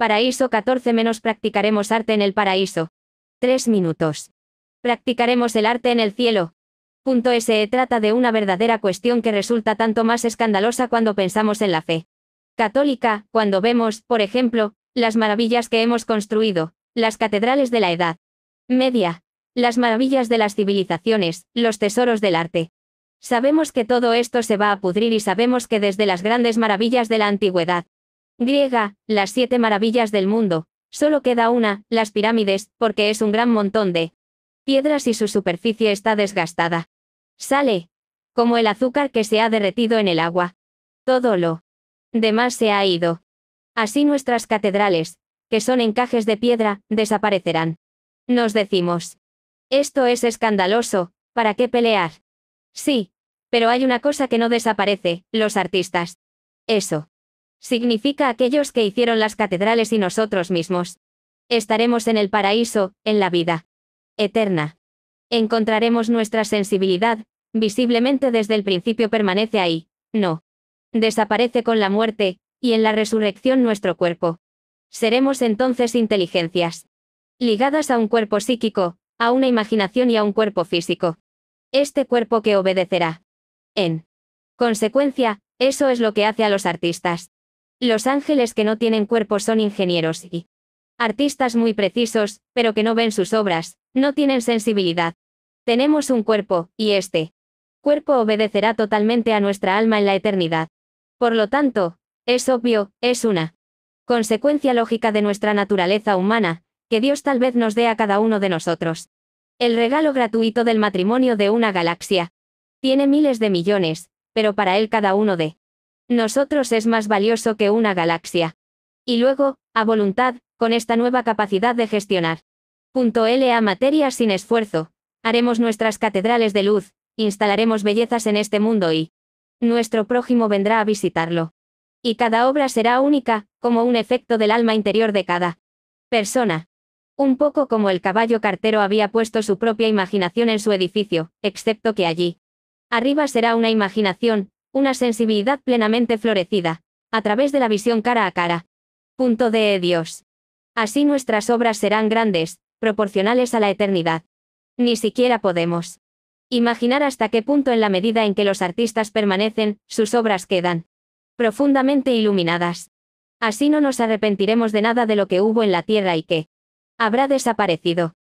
Paraíso 14 menos practicaremos arte en el paraíso. Tres minutos. Practicaremos el arte en el cielo. Punto e Trata de una verdadera cuestión que resulta tanto más escandalosa cuando pensamos en la fe católica, cuando vemos, por ejemplo, las maravillas que hemos construido, las catedrales de la Edad Media, las maravillas de las civilizaciones, los tesoros del arte. Sabemos que todo esto se va a pudrir y sabemos que desde las grandes maravillas de la antigüedad, Griega, las siete maravillas del mundo. Solo queda una, las pirámides, porque es un gran montón de piedras y su superficie está desgastada. Sale. Como el azúcar que se ha derretido en el agua. Todo lo demás se ha ido. Así nuestras catedrales, que son encajes de piedra, desaparecerán. Nos decimos. Esto es escandaloso, ¿para qué pelear? Sí, pero hay una cosa que no desaparece, los artistas. Eso. Significa aquellos que hicieron las catedrales y nosotros mismos. Estaremos en el paraíso, en la vida eterna. Encontraremos nuestra sensibilidad, visiblemente desde el principio permanece ahí, no. Desaparece con la muerte, y en la resurrección nuestro cuerpo. Seremos entonces inteligencias. Ligadas a un cuerpo psíquico, a una imaginación y a un cuerpo físico. Este cuerpo que obedecerá. En consecuencia, eso es lo que hace a los artistas. Los ángeles que no tienen cuerpo son ingenieros y artistas muy precisos, pero que no ven sus obras, no tienen sensibilidad. Tenemos un cuerpo, y este cuerpo obedecerá totalmente a nuestra alma en la eternidad. Por lo tanto, es obvio, es una consecuencia lógica de nuestra naturaleza humana, que Dios tal vez nos dé a cada uno de nosotros. El regalo gratuito del matrimonio de una galaxia. Tiene miles de millones, pero para él cada uno de nosotros es más valioso que una galaxia. Y luego, a voluntad, con esta nueva capacidad de gestionar. Punto a materia sin esfuerzo. Haremos nuestras catedrales de luz, instalaremos bellezas en este mundo y nuestro prójimo vendrá a visitarlo. Y cada obra será única, como un efecto del alma interior de cada persona. Un poco como el caballo cartero había puesto su propia imaginación en su edificio, excepto que allí. Arriba será una imaginación, una sensibilidad plenamente florecida, a través de la visión cara a cara. Punto de Dios. Así nuestras obras serán grandes, proporcionales a la eternidad. Ni siquiera podemos imaginar hasta qué punto en la medida en que los artistas permanecen, sus obras quedan profundamente iluminadas. Así no nos arrepentiremos de nada de lo que hubo en la tierra y que habrá desaparecido.